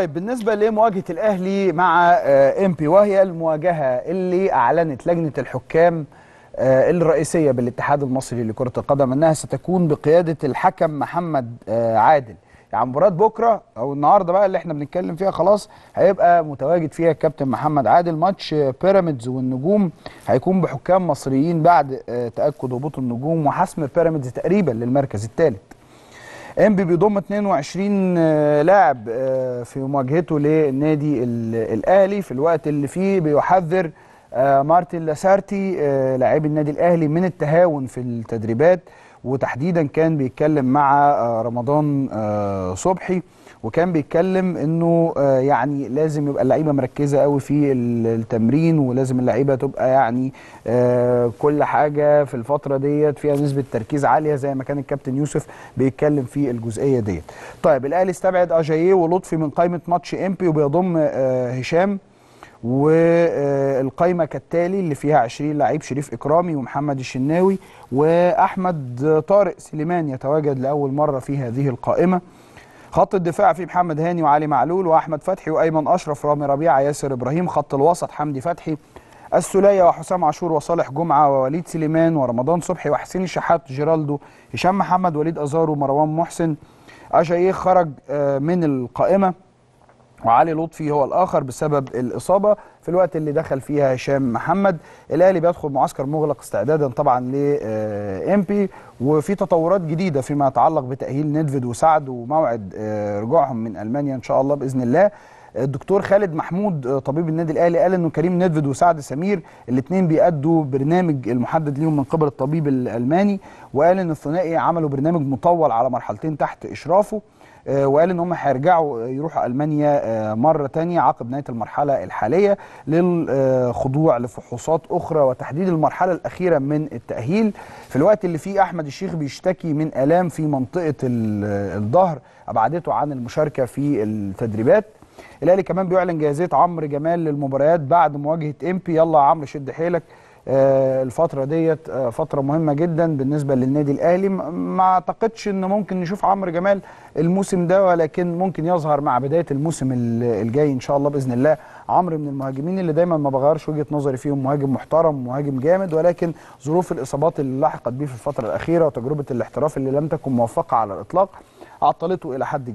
طيب بالنسبة لمواجهة الأهلي مع آه، بي وهي المواجهة اللي أعلنت لجنة الحكام آه، الرئيسية بالاتحاد المصري لكرة القدم أنها ستكون بقيادة الحكم محمد آه، عادل يعني مباراة بكرة أو النهاردة بقى اللي احنا بنتكلم فيها خلاص هيبقى متواجد فيها الكابتن محمد عادل ماتش بيراميدز والنجوم هيكون بحكام مصريين بعد تأكد هبوط النجوم وحسم بيراميدز تقريبا للمركز الثالث انبي بيضم 22 آه، لاعب آه، في مواجهته للنادي الاهلي في الوقت اللي فيه بيحذر آه، مارتن لاسارتي لاعب النادي الاهلي من التهاون في التدريبات وتحديدا كان بيتكلم مع آه، رمضان آه، صبحي وكان بيتكلم انه آه، يعني لازم يبقى اللعيبه مركزه قوي في التمرين ولازم اللعيبه تبقى يعني كل حاجه في الفتره ديت فيها نسبه تركيز عاليه زي ما كان الكابتن يوسف بيتكلم في الجزئيه ديت. طيب الاهلي استبعد اجاييه ولطفي من قائمه ماتش امبي وبيضم هشام والقايمة كالتالي اللي فيها 20 لعيب شريف إكرامي ومحمد الشناوي وأحمد طارق سليمان يتواجد لأول مرة في هذه القائمة خط الدفاع فيه محمد هاني وعلي معلول وأحمد فتحي وأيمن أشرف رامي ربيعة ياسر إبراهيم خط الوسط حمدي فتحي السلية وحسام عاشور وصالح جمعة ووليد سليمان ورمضان صبحي وحسين الشحات جيرالدو هشام محمد وليد أزارو ومروان محسن أشايخ خرج آه، من القائمة وعلي لطفي هو الاخر بسبب الاصابه في الوقت اللي دخل فيها هشام محمد الاهلي بيدخل معسكر مغلق استعدادا طبعا لامبي آه، وفي تطورات جديده فيما يتعلق بتاهيل ندفد وسعد وموعد آه، رجوعهم من المانيا ان شاء الله باذن الله الدكتور خالد محمود آه، طبيب النادي الاهلي قال انه كريم نيدفيد وسعد سمير الاثنين بيأدوا برنامج المحدد ليهم من قبل الطبيب الالماني وقال ان الثنائي عملوا برنامج مطول على مرحلتين تحت اشرافه آه، وقال ان هم هيرجعوا آه، يروحوا المانيا آه، مره ثانيه عقب نهايه المرحله الحاليه للخضوع لفحوصات اخرى وتحديد المرحله الاخيره من التاهيل في الوقت اللي فيه احمد الشيخ بيشتكي من الام في منطقه الظهر ابعدته عن المشاركه في التدريبات الاهلي كمان بيعلن جاهزيه عمرو جمال للمباريات بعد مواجهه امبي يلا يا عمرو شد حيلك آه، الفتره ديت آه، فتره مهمه جدا بالنسبه للنادي الاهلي ما اعتقدش ان ممكن نشوف عمرو جمال الموسم ده ولكن ممكن يظهر مع بدايه الموسم الجاي ان شاء الله باذن الله عمرو من المهاجمين اللي دايما ما بغيرش وجهه نظري فيهم مهاجم محترم مهاجم جامد ولكن ظروف الاصابات اللي لحقت بيه في الفتره الاخيره وتجربه الاحتراف اللي لم تكن موفقه على الاطلاق عطلته الى حد كبير